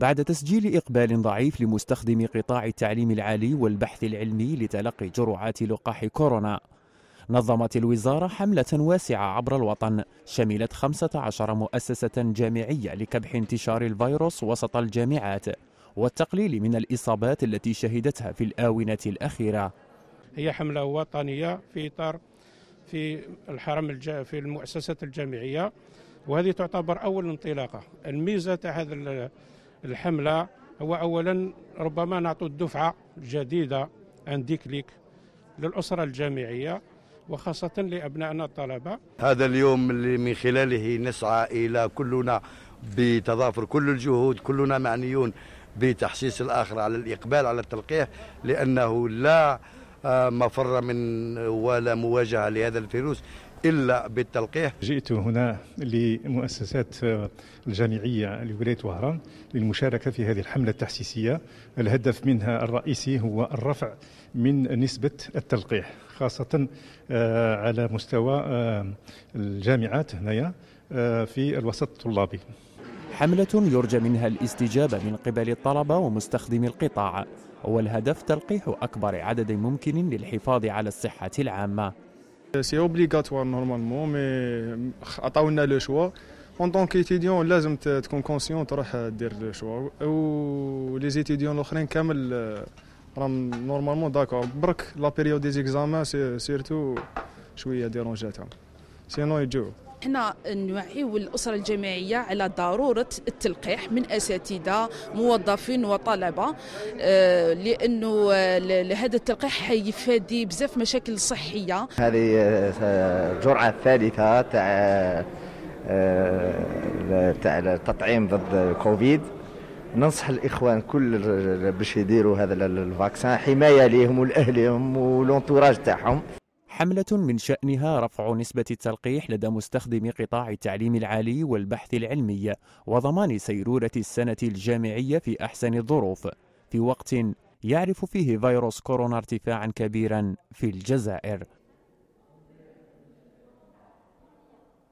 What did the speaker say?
بعد تسجيل إقبال ضعيف لمستخدمي قطاع التعليم العالي والبحث العلمي لتلقي جرعات لقاح كورونا نظمت الوزارة حملة واسعة عبر الوطن شملت 15 مؤسسة جامعية لكبح انتشار الفيروس وسط الجامعات والتقليل من الإصابات التي شهدتها في الآونة الأخيرة هي حملة وطنية في إطار في الحرم الج... في المؤسسة الجامعية وهذه تعتبر أول انطلاقة الميزة تاع هذا الحملة هو أولا ربما نعطوا الدفعة الجديدة عن ديكليك للأسرة الجامعية وخاصة لأبنائنا الطلبة هذا اليوم اللي من خلاله نسعى إلى كلنا بتضافر كل الجهود كلنا معنيون بتحسيس الآخر على الإقبال على التلقيح لأنه لا آه، مفر من ولا مواجهة لهذا الفيروس إلا بالتلقيح جئت هنا لمؤسسات الجامعية لولاية وهران للمشاركة في هذه الحملة التحسيسية الهدف منها الرئيسي هو الرفع من نسبة التلقيح خاصة آه، على مستوى آه، الجامعات هنايا في الوسط الطلابي حملة يرجى منها الاستجابة من قبل الطلبة ومستخدمي القطاع والهدف تلقيح أكبر عدد ممكن للحفاظ على الصحة العامة سي اوبليغاتوار نورمالمون مي عطاونا لو شوا اون طونك ايتيديون لازم تكون كونسيون تروح دير لو شوا و لي زيتيديون الاخرين كامل راهم نورمالمون داكور برك لا بيريود دي زيكزامان سيرتو شويه ديرونجاتهم سينو يجو حنا نوعيو الاسره الجامعيه على ضروره التلقيح من اساتذه موظفين وطلبه آه، لانه آه، هذا التلقيح حيفادي بزاف مشاكل صحيه هذه آه، الجرعه الثالثه تاع تاع التطعيم ضد كوفيد ننصح الاخوان كل باش يديروا هذا الفاكسان حمايه لهم ولاهلهم والانتوراج تاعهم حملة من شأنها رفع نسبة التلقيح لدى مستخدمي قطاع التعليم العالي والبحث العلمي وضمان سيرورة السنة الجامعية في أحسن الظروف في وقت يعرف فيه فيروس كورونا ارتفاعا كبيرا في الجزائر